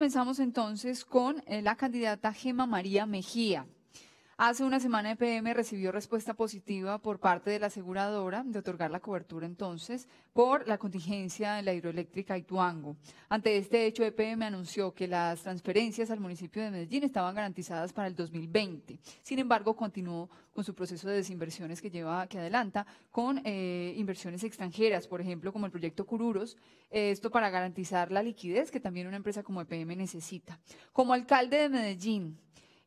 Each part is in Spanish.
Comenzamos entonces con eh, la candidata Gema María Mejía. Hace una semana EPM recibió respuesta positiva por parte de la aseguradora de otorgar la cobertura entonces por la contingencia de la hidroeléctrica Ituango. Ante este hecho, EPM anunció que las transferencias al municipio de Medellín estaban garantizadas para el 2020. Sin embargo, continuó con su proceso de desinversiones que lleva, que adelanta con eh, inversiones extranjeras, por ejemplo, como el proyecto Cururos, esto para garantizar la liquidez que también una empresa como EPM necesita. Como alcalde de Medellín,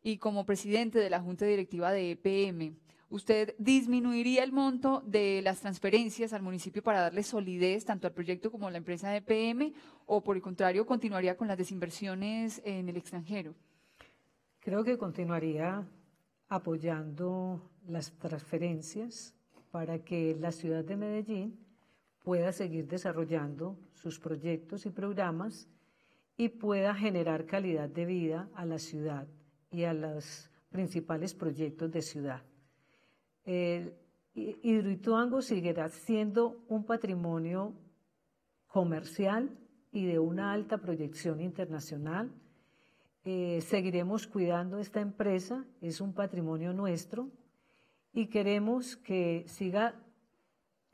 y como presidente de la Junta Directiva de EPM, ¿usted disminuiría el monto de las transferencias al municipio para darle solidez tanto al proyecto como a la empresa de EPM o por el contrario continuaría con las desinversiones en el extranjero? Creo que continuaría apoyando las transferencias para que la ciudad de Medellín pueda seguir desarrollando sus proyectos y programas y pueda generar calidad de vida a la ciudad y a los principales proyectos de ciudad. El Hidroituango seguirá siendo un patrimonio comercial y de una alta proyección internacional. Eh, seguiremos cuidando esta empresa, es un patrimonio nuestro y queremos que siga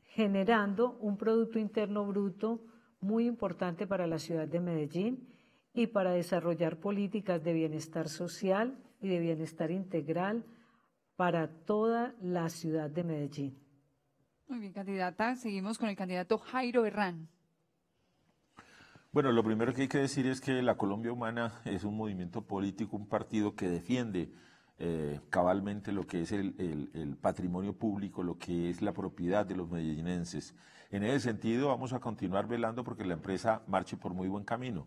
generando un Producto Interno Bruto muy importante para la ciudad de Medellín y para desarrollar políticas de bienestar social y de bienestar integral para toda la ciudad de Medellín. Muy bien, candidata. Seguimos con el candidato Jairo Herrán. Bueno, lo primero que hay que decir es que la Colombia Humana es un movimiento político, un partido que defiende eh, cabalmente lo que es el, el, patrimonio público, lo que es la propiedad de los medellinenses. En ese sentido, vamos a continuar velando porque la empresa marche por muy buen camino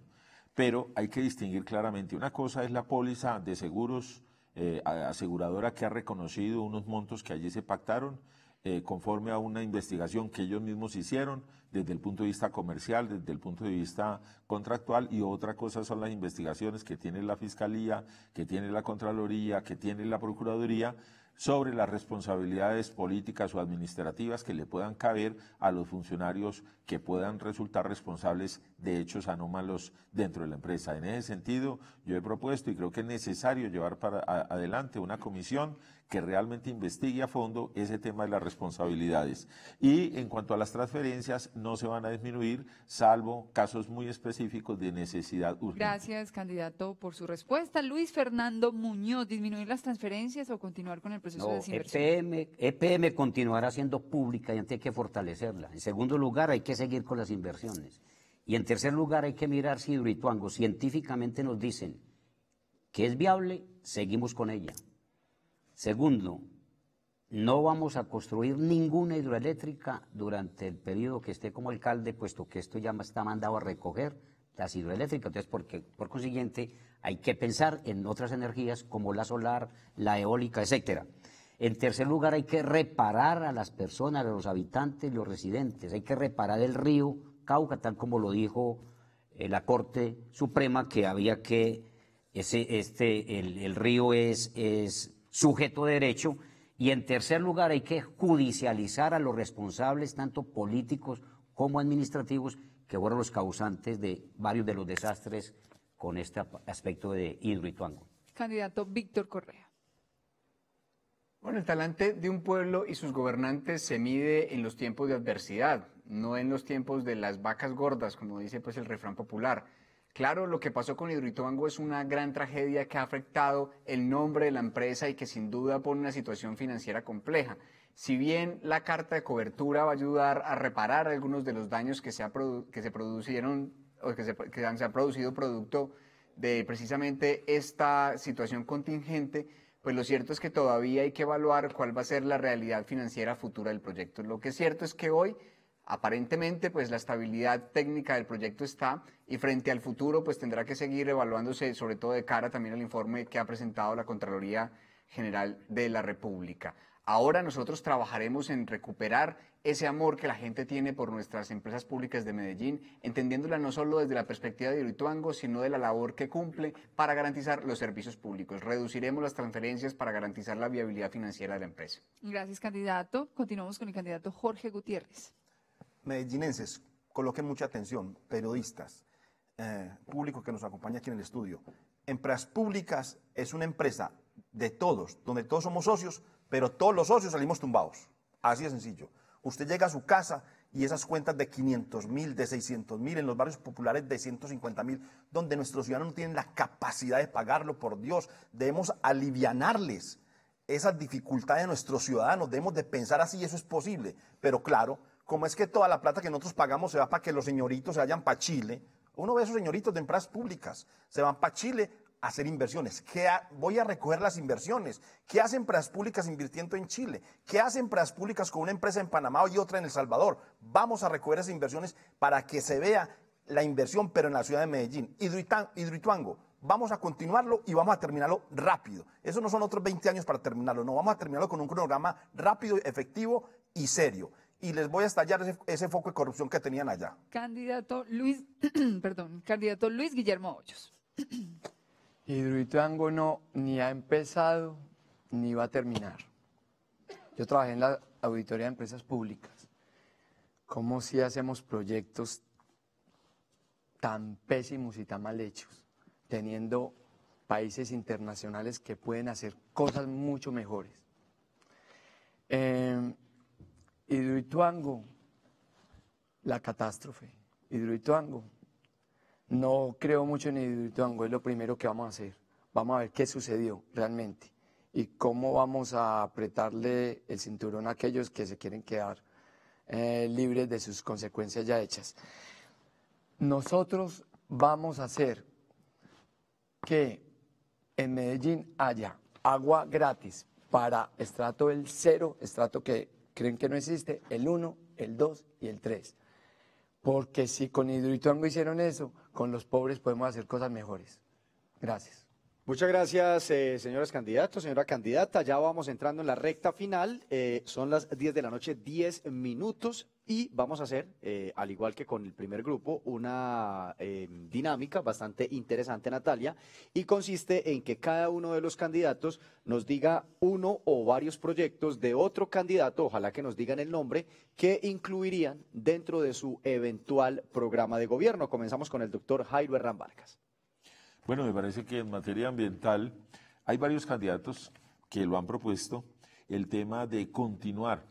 pero hay que distinguir claramente. Una cosa es la póliza de seguros eh, aseguradora que ha reconocido unos montos que allí se pactaron eh, conforme a una investigación que ellos mismos hicieron desde el punto de vista comercial, desde el punto de vista contractual y otra cosa son las investigaciones que tiene la Fiscalía, que tiene la Contraloría, que tiene la Procuraduría sobre las responsabilidades políticas o administrativas que le puedan caber a los funcionarios que puedan resultar responsables de hechos anómalos dentro de la empresa. En ese sentido, yo he propuesto y creo que es necesario llevar para adelante una comisión que realmente investigue a fondo ese tema de las responsabilidades. Y en cuanto a las transferencias, no se van a disminuir, salvo casos muy específicos de necesidad urgente. Gracias, candidato, por su respuesta. Luis Fernando Muñoz, ¿disminuir las transferencias o continuar con el proceso de desinversión? EPM, EPM continuará siendo pública y antes hay que fortalecerla. En segundo lugar, hay que seguir con las inversiones. Y en tercer lugar, hay que mirar si Hidroituango científicamente nos dicen que es viable, seguimos con ella. Segundo, no vamos a construir ninguna hidroeléctrica durante el periodo que esté como alcalde, puesto que esto ya está mandado a recoger las hidroeléctricas. Entonces, porque, por consiguiente, hay que pensar en otras energías como la solar, la eólica, etcétera. En tercer lugar, hay que reparar a las personas, a los habitantes, los residentes. Hay que reparar el río Cauca, tal como lo dijo eh, la Corte Suprema, que había que ese, este, el, el río es, es sujeto de derecho. Y en tercer lugar, hay que judicializar a los responsables, tanto políticos como administrativos, que fueron los causantes de varios de los desastres con este aspecto de Hidroituango. Candidato Víctor Correa. Bueno, el talante de un pueblo y sus gobernantes se mide en los tiempos de adversidad, no en los tiempos de las vacas gordas, como dice pues el refrán popular. Claro, lo que pasó con Hidroituango es una gran tragedia que ha afectado el nombre de la empresa y que sin duda pone una situación financiera compleja. Si bien la carta de cobertura va a ayudar a reparar algunos de los daños que se, ha que se producieron o que se, se han producido producto de precisamente esta situación contingente, pues lo cierto es que todavía hay que evaluar cuál va a ser la realidad financiera futura del proyecto. Lo que es cierto es que hoy Aparentemente, pues la estabilidad técnica del proyecto está y frente al futuro, pues tendrá que seguir evaluándose, sobre todo de cara también al informe que ha presentado la Contraloría General de la República. Ahora nosotros trabajaremos en recuperar ese amor que la gente tiene por nuestras empresas públicas de Medellín, entendiéndola no solo desde la perspectiva de Irituango, sino de la labor que cumple para garantizar los servicios públicos. Reduciremos las transferencias para garantizar la viabilidad financiera de la empresa. Gracias, candidato. Continuamos con el candidato Jorge Gutiérrez. Medellinenses, coloquen mucha atención, periodistas, eh, público que nos acompaña aquí en el estudio. Empresas Públicas es una empresa de todos, donde todos somos socios, pero todos los socios salimos tumbados. Así de sencillo. Usted llega a su casa y esas cuentas de 500 mil, de 600 mil, en los barrios populares de 150 mil, donde nuestros ciudadanos no tienen la capacidad de pagarlo, por Dios, debemos alivianarles esas dificultades de nuestros ciudadanos, debemos de pensar así, eso es posible, pero claro, como es que toda la plata que nosotros pagamos se va para que los señoritos se vayan para Chile, uno ve esos señoritos de empresas públicas, se van para Chile a hacer inversiones. ¿Qué voy a recoger las inversiones. ¿Qué hacen empresas públicas invirtiendo en Chile? ¿Qué hacen empresas públicas con una empresa en Panamá y otra en El Salvador? Vamos a recoger esas inversiones para que se vea la inversión, pero en la ciudad de Medellín. Hidroituango, vamos a continuarlo y vamos a terminarlo rápido. Eso no son otros 20 años para terminarlo, no, vamos a terminarlo con un cronograma rápido, efectivo y serio y les voy a estallar ese, foco de corrupción que tenían allá. Candidato Luis, perdón, candidato Luis Guillermo Hoyos. Hidroituango no ni ha empezado ni va a terminar. Yo trabajé en la auditoría de empresas públicas. ¿Cómo si hacemos proyectos tan pésimos y tan mal hechos, teniendo países internacionales que pueden hacer cosas mucho mejores? Eh, Hidroituango, la catástrofe. Hidroituango. No creo mucho en Hidroituango, es lo primero que vamos a hacer. Vamos a ver qué sucedió realmente y cómo vamos a apretarle el cinturón a aquellos que se quieren quedar eh, libres de sus consecuencias ya hechas. Nosotros vamos a hacer que en Medellín haya agua gratis para estrato del cero, estrato que creen que no existe el 1, el 2 y el 3. Porque si con Hidroituango hicieron eso, con los pobres podemos hacer cosas mejores. Gracias. Muchas gracias, eh, señores candidatos, señora candidata. Ya vamos entrando en la recta final. Eh, son las 10 de la noche, 10 minutos, y vamos a hacer, eh, al igual que con el primer grupo, una eh, dinámica bastante interesante, Natalia, y consiste en que cada uno de los candidatos nos diga uno o varios proyectos de otro candidato, ojalá que nos digan el nombre, que incluirían dentro de su eventual programa de gobierno. Comenzamos con el doctor Jairo Herrán Vargas. Bueno, me parece que en materia ambiental hay varios candidatos que lo han propuesto, el tema de continuar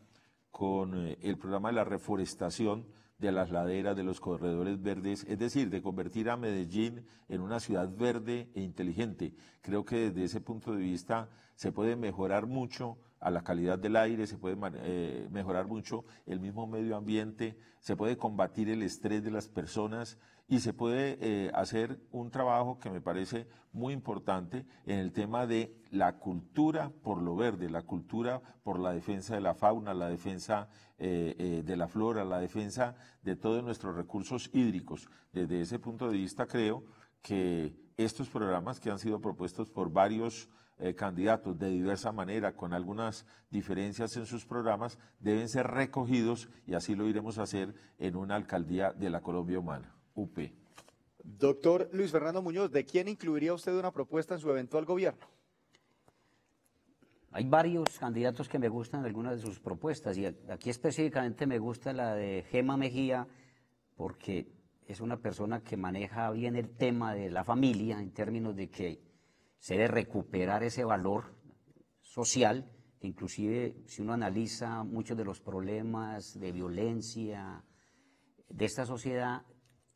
con eh, el programa de la reforestación de las laderas, de los corredores verdes, es decir, de convertir a Medellín en una ciudad verde e inteligente. Creo que desde ese punto de vista se puede mejorar mucho a la calidad del aire, se puede eh, mejorar mucho el mismo medio ambiente, se puede combatir el estrés de las personas y se puede eh, hacer un trabajo que me parece muy importante en el tema de la cultura por lo verde, la cultura por la defensa de la fauna, la defensa eh, eh, de la flora, la defensa de todos nuestros recursos hídricos. Desde ese punto de vista creo que estos programas que han sido propuestos por varios candidatos de diversa manera, con algunas diferencias en sus programas, deben ser recogidos y así lo iremos a hacer en una alcaldía de la Colombia humana. UP. Doctor Luis Fernando Muñoz, ¿de quién incluiría usted una propuesta en su eventual gobierno? Hay varios candidatos que me gustan algunas de sus propuestas y aquí específicamente me gusta la de Gema Mejía porque es una persona que maneja bien el tema de la familia en términos de que se debe recuperar ese valor social, que inclusive si uno analiza muchos de los problemas de violencia de esta sociedad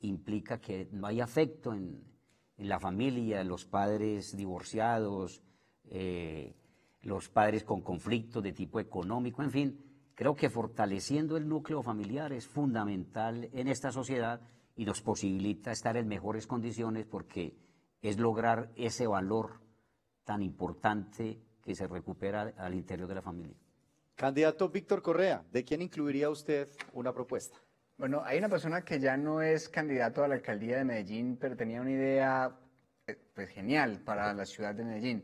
implica que no hay afecto en, la familia, los padres divorciados, eh, los padres con conflictos de tipo económico, en fin, creo que fortaleciendo el núcleo familiar es fundamental en esta sociedad y nos posibilita estar en mejores condiciones porque es lograr ese valor tan importante que se recupera al interior de la familia. Candidato Víctor Correa, ¿de quién incluiría usted una propuesta? Bueno, hay una persona que ya no es candidato a la alcaldía de Medellín, pero tenía una idea eh, pues, genial para la ciudad de Medellín,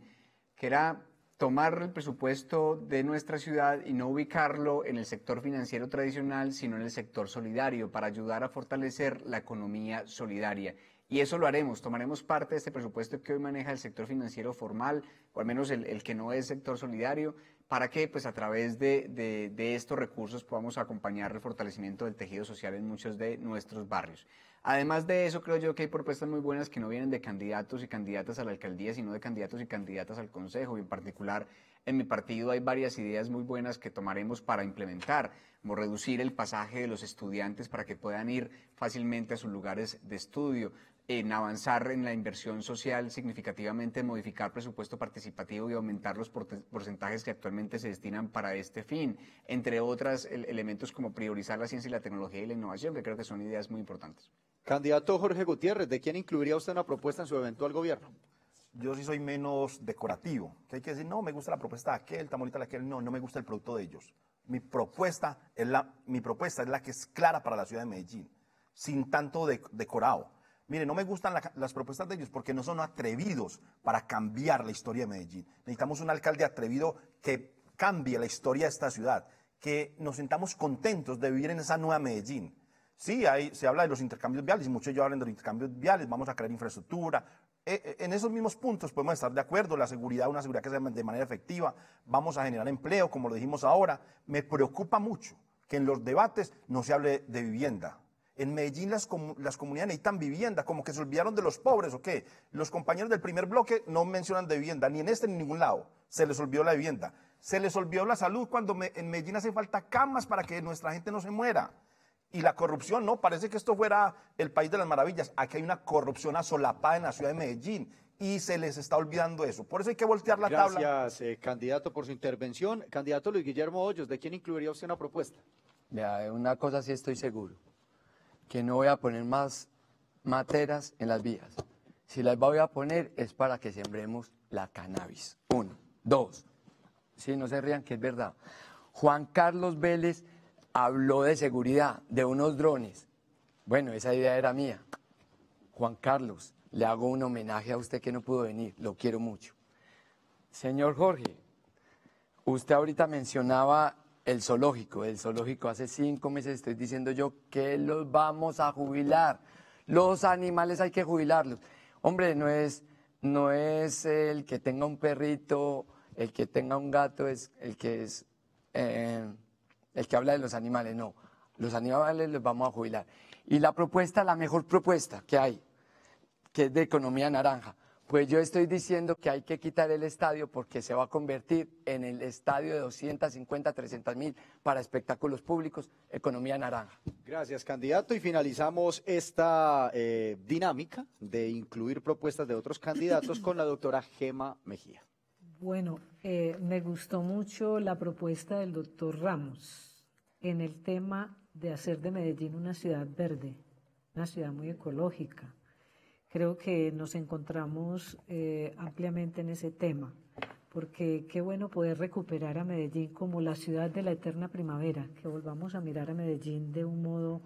que era tomar el presupuesto de nuestra ciudad y no ubicarlo en el sector financiero tradicional, sino en el sector solidario, para ayudar a fortalecer la economía solidaria. Y eso lo haremos, tomaremos parte de este presupuesto que hoy maneja el sector financiero formal, o al menos el, el que no es sector solidario, para que pues, a través de, de, estos recursos podamos acompañar el fortalecimiento del tejido social en muchos de nuestros barrios. Además de eso, creo yo que hay propuestas muy buenas que no vienen de candidatos y candidatas a la alcaldía, sino de candidatos y candidatas al consejo. Y en particular, en mi partido hay varias ideas muy buenas que tomaremos para implementar, como reducir el pasaje de los estudiantes para que puedan ir fácilmente a sus lugares de estudio, en avanzar en la inversión social significativamente, modificar presupuesto participativo y aumentar los porcentajes que actualmente se destinan para este fin, entre otros elementos como priorizar la ciencia y la tecnología y la innovación, que creo que son ideas muy importantes. Candidato Jorge Gutiérrez, ¿de quién incluiría usted una propuesta en su eventual gobierno? Yo sí soy menos decorativo, que hay que decir, no, me gusta la propuesta de aquel, está bonita la aquel, no, no me gusta el producto de ellos. Mi propuesta es la, mi propuesta es la que es clara para la ciudad de Medellín, sin tanto decorado Mire, no me gustan las propuestas de ellos porque no son atrevidos para cambiar la historia de Medellín. Necesitamos un alcalde atrevido que cambie la historia de esta ciudad, que nos sintamos contentos de vivir en esa nueva Medellín. Sí, ahí se habla de los intercambios viales, muchos ellos hablan de los intercambios viales, vamos a crear infraestructura. Eh, eh, en esos mismos puntos podemos estar de acuerdo, la seguridad, una seguridad que sea de manera efectiva, vamos a generar empleo, como lo dijimos ahora. Me preocupa mucho que en los debates no se hable de vivienda, en Medellín las, comunidades necesitan vivienda, como que se olvidaron de los pobres o qué. Los compañeros del primer bloque no mencionan de vivienda, ni en este ni en ningún lado. Se les olvidó la vivienda. Se les olvidó la salud cuando en Medellín hace falta camas para que nuestra gente no se muera. Y la corrupción, no, parece que esto fuera el país de las maravillas. Aquí hay una corrupción asolapada en la ciudad de Medellín y se les está olvidando eso. Por eso hay que voltear la tabla. Gracias, eh, candidato, por su intervención. Candidato Luis Guillermo Hoyos, ¿de quién incluiría usted una propuesta? una cosa sí estoy seguro que no voy a poner más materas en las vías. Si las voy a poner es para que sembremos la cannabis. Uno. Dos. Sí, no se rían que es verdad. Juan Carlos Vélez habló de seguridad, de unos drones. Bueno, esa idea era mía. Juan Carlos, le hago un homenaje a usted que no pudo venir, lo quiero mucho. Señor Jorge, usted ahorita mencionaba el zoológico, el zoológico. Hace cinco meses estoy diciendo yo que los vamos a jubilar. Los animales hay que jubilarlos. Hombre, no es, no es el que tenga un perrito, el que tenga un gato, es el que es eh, el que habla de los animales. No, los animales los vamos a jubilar. Y la propuesta, la mejor propuesta que hay, que es de economía naranja. Pues yo estoy diciendo que hay que quitar el estadio porque se va a convertir en el estadio de 250, 300 mil para espectáculos públicos, economía naranja. Gracias, candidato. Y finalizamos esta eh, dinámica de incluir propuestas de otros candidatos con la doctora Gema Mejía. Bueno, eh, me gustó mucho la propuesta del doctor Ramos en el tema de hacer de Medellín una ciudad verde, una ciudad muy ecológica creo que nos encontramos eh, ampliamente en ese tema, porque qué bueno poder recuperar a Medellín como la ciudad de la eterna primavera, que volvamos a mirar a Medellín de un modo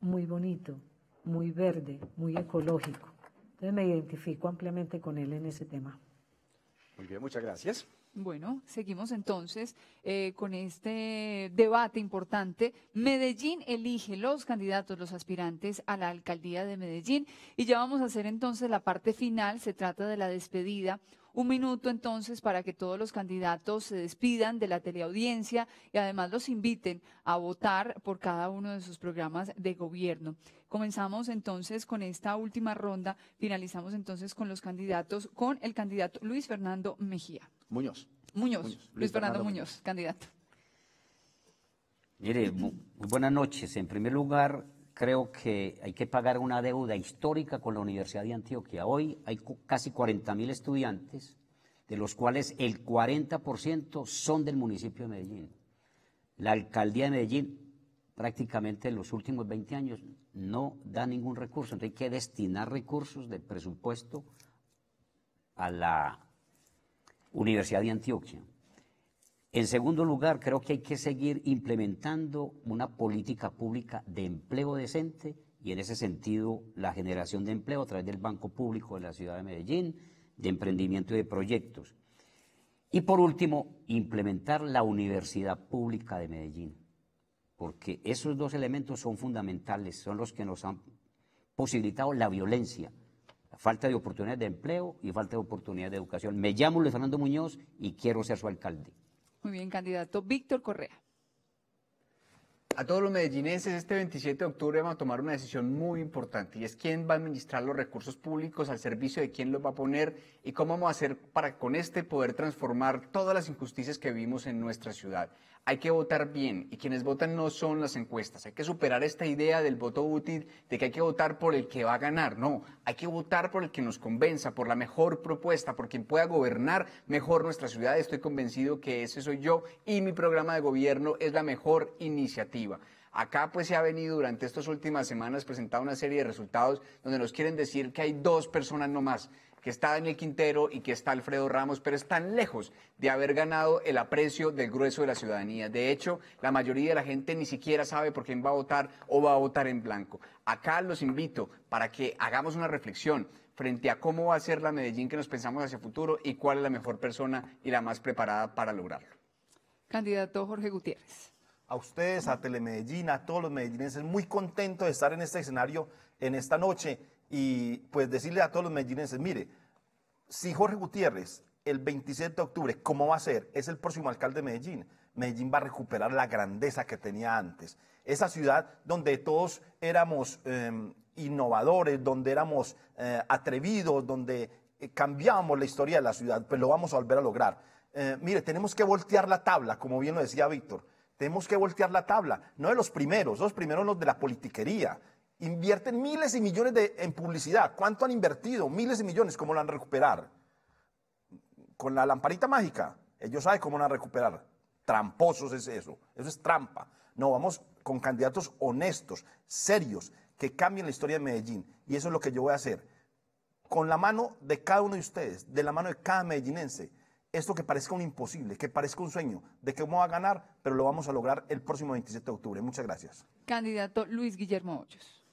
muy bonito, muy verde, muy ecológico. Entonces me identifico ampliamente con él en ese tema. Muy bien, muchas gracias. Bueno, seguimos entonces eh, con este debate importante. Medellín elige los candidatos, los aspirantes a la alcaldía de Medellín. Y ya vamos a hacer entonces la parte final. Se trata de la despedida. Un minuto entonces para que todos los candidatos se despidan de la teleaudiencia y además los inviten a votar por cada uno de sus programas de gobierno. Comenzamos entonces con esta última ronda. Finalizamos entonces con los candidatos, con el candidato Luis Fernando Mejía. Muñoz. Muñoz. Luis, Fernando, Muñoz, candidato. Mire, buenas noches. En primer lugar, creo que hay que pagar una deuda histórica con la Universidad de Antioquia. Hoy hay casi 40 mil estudiantes, de los cuales el 40% son del municipio de Medellín. La alcaldía de Medellín prácticamente en los últimos 20 años no da ningún recurso. Entonces hay que destinar recursos del presupuesto a la Universidad de Antioquia. En segundo lugar, creo que hay que seguir implementando una política pública de empleo decente y en ese sentido la generación de empleo a través del Banco Público de la Ciudad de Medellín, de emprendimiento y de proyectos. Y por último, implementar la Universidad Pública de Medellín, porque esos dos elementos son fundamentales, son los que nos han posibilitado la violencia falta de oportunidades de empleo y falta de oportunidades de educación. Me llamo Luis Fernando Muñoz y quiero ser su alcalde. Muy bien, candidato. Víctor Correa. A todos los medellinenses, este 27 de octubre vamos a tomar una decisión muy importante y es quién va a administrar los recursos públicos, al servicio de quién los va a poner y cómo vamos a hacer para con este poder transformar todas las injusticias que vivimos en nuestra ciudad. Hay que votar bien y quienes votan no son las encuestas. Hay que superar esta idea del voto útil, de que hay que votar por el que va a ganar. No, hay que votar por el que nos convenza, por la mejor propuesta, por quien pueda gobernar mejor nuestra ciudad. Estoy convencido que ese soy yo y mi programa de gobierno es la mejor iniciativa. Acá pues se ha venido durante estas últimas semanas presentando una serie de resultados donde nos quieren decir que hay dos personas no más que está Daniel Quintero y que está Alfredo Ramos, pero están lejos de haber ganado el aprecio del grueso de la ciudadanía. De hecho, la mayoría de la gente ni siquiera sabe por quién va a votar o va a votar en blanco. Acá los invito para que hagamos una reflexión frente a cómo va a ser la Medellín que nos pensamos hacia el futuro y cuál es la mejor persona y la más preparada para lograrlo. Candidato Jorge Gutiérrez a ustedes, a Telemedellín, a todos los medellinenses, muy contentos de estar en este escenario en esta noche y pues decirle a todos los medellinenses, mire, si Jorge Gutiérrez el 27 de octubre, ¿cómo va a ser? Es el próximo alcalde de Medellín. Medellín va a recuperar la grandeza que tenía antes. Esa ciudad donde todos éramos em, innovadores, donde éramos eh, atrevidos, donde eh, cambiamos la historia de la ciudad, pues lo vamos a volver a lograr. Eh, mire, tenemos que voltear la tabla, como bien lo decía Víctor. Tenemos que voltear la tabla, no de los primeros, los primeros los de la politiquería. Invierten miles y millones de, en publicidad. ¿Cuánto han invertido? Miles y millones, ¿cómo lo van a recuperar? Con la lamparita mágica, ellos saben cómo van a recuperar. Tramposos es eso, eso es trampa. No, vamos con candidatos honestos, serios, que cambien la historia de Medellín. Y eso es lo que yo voy a hacer. Con la mano de cada uno de ustedes, de la mano de cada medellinense, esto que parezca un imposible, que parezca un sueño, de que vamos va a ganar, pero lo vamos a lograr el próximo 27 de octubre. Muchas gracias. Candidato Luis Guillermo Hoyos.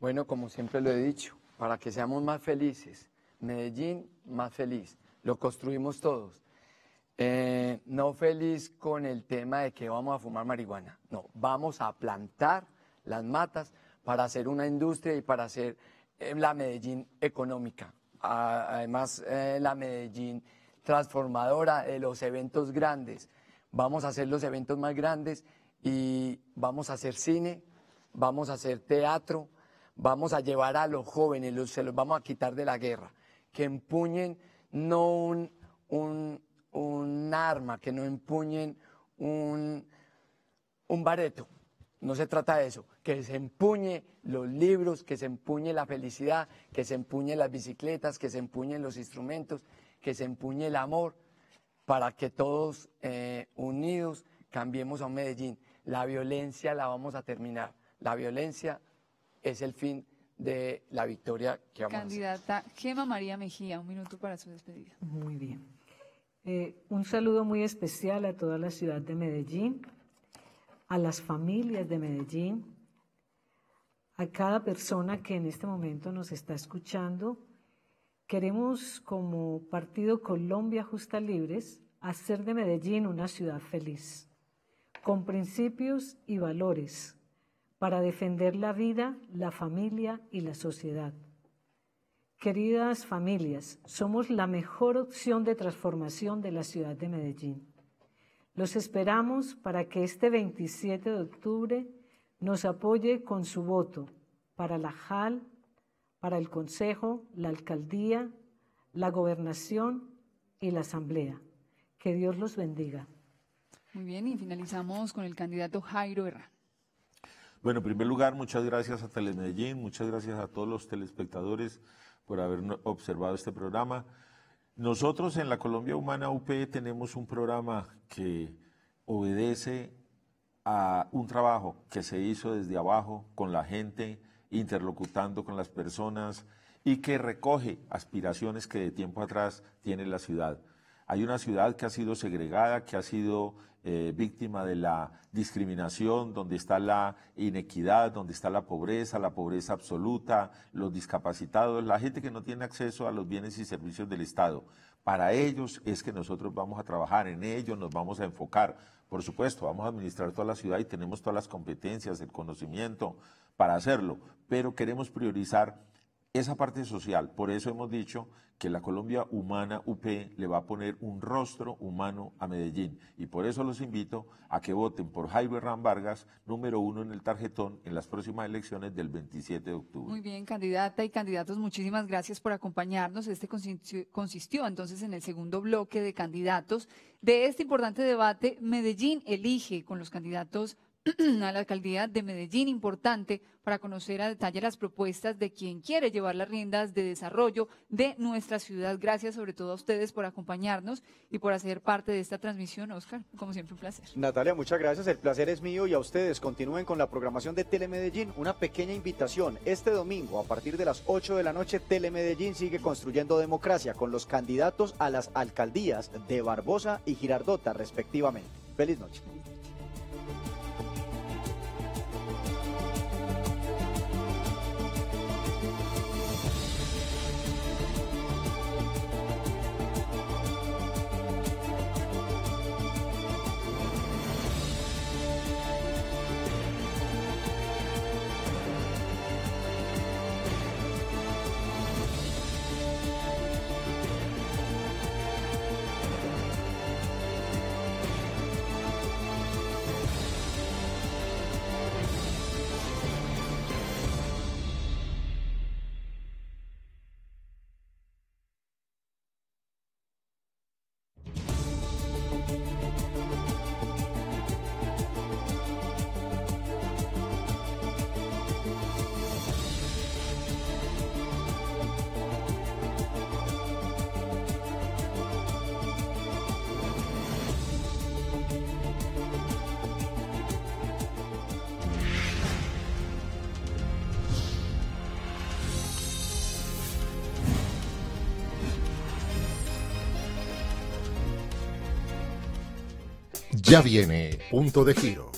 Bueno, como siempre lo he dicho, para que seamos más felices, Medellín más feliz, lo construimos todos. Eh, no feliz con el tema de que vamos a fumar marihuana, no, vamos a plantar las matas para hacer una industria y para hacer eh, la Medellín económica, además eh, la Medellín transformadora de los eventos grandes. Vamos a hacer los eventos más grandes y vamos a hacer cine, vamos a hacer teatro, vamos a llevar a los jóvenes, los, se los vamos a quitar de la guerra, que empuñen no un, un, un arma, que no empuñen un, bareto, no se trata de eso, que se empuñe los libros, que se empuñe la felicidad, que se empuñe las bicicletas, que se empuñen los instrumentos, que se empuñe el amor para que todos eh, unidos cambiemos a Medellín. La violencia la vamos a terminar. La violencia es el fin de la victoria que vamos Candidata a Candidata Gema María Mejía, un minuto para su despedida. Muy bien. Eh, un saludo muy especial a toda la ciudad de Medellín, a las familias de Medellín, a cada persona que en este momento nos está escuchando Queremos como Partido Colombia Justa Libres hacer de Medellín una ciudad feliz, con principios y valores, para defender la vida, la familia y la sociedad. Queridas familias, somos la mejor opción de transformación de la ciudad de Medellín. Los esperamos para que este 27 de octubre nos apoye con su voto para la JAL para el Consejo, la Alcaldía, la Gobernación y la Asamblea. Que Dios los bendiga. Muy bien, y finalizamos con el candidato Jairo Herrán. Bueno, en primer lugar, muchas gracias a Telemedellín, muchas gracias a todos los telespectadores por haber observado este programa. Nosotros en la Colombia Humana UP tenemos un programa que obedece a un trabajo que se hizo desde abajo con la gente, interlocutando con las personas y que recoge aspiraciones que de tiempo atrás tiene la ciudad. Hay una ciudad que ha sido segregada, que ha sido eh, víctima de la discriminación, donde está la inequidad, donde está la pobreza, la pobreza absoluta, los discapacitados, la gente que no tiene acceso a los bienes y servicios del Estado. Para ellos es que nosotros vamos a trabajar, en ellos nos vamos a enfocar. Por supuesto, vamos a administrar toda la ciudad y tenemos todas las competencias, el conocimiento para hacerlo, pero queremos priorizar esa parte social. Por eso hemos dicho que la Colombia Humana UP le va a poner un rostro humano a Medellín. Y por eso los invito a que voten por Jaime ram Vargas, número uno en el tarjetón, en las próximas elecciones del 27 de octubre. Muy bien, candidata y candidatos, muchísimas gracias por acompañarnos. Este consistió entonces en el segundo bloque de candidatos de este importante debate. Medellín elige con los candidatos a la alcaldía de Medellín, importante para conocer a detalle las propuestas de quien quiere llevar las riendas de desarrollo de nuestra ciudad. Gracias sobre todo a ustedes por acompañarnos y por hacer parte de esta transmisión, Oscar. Como siempre, un placer. Natalia, muchas gracias. El placer es mío y a ustedes. Continúen con la programación de Telemedellín. Una pequeña invitación. Este domingo, a partir de las 8 de la noche, Telemedellín sigue construyendo democracia con los candidatos a las alcaldías de Barbosa y Girardota, respectivamente. Feliz noche. Ya viene punto de giro.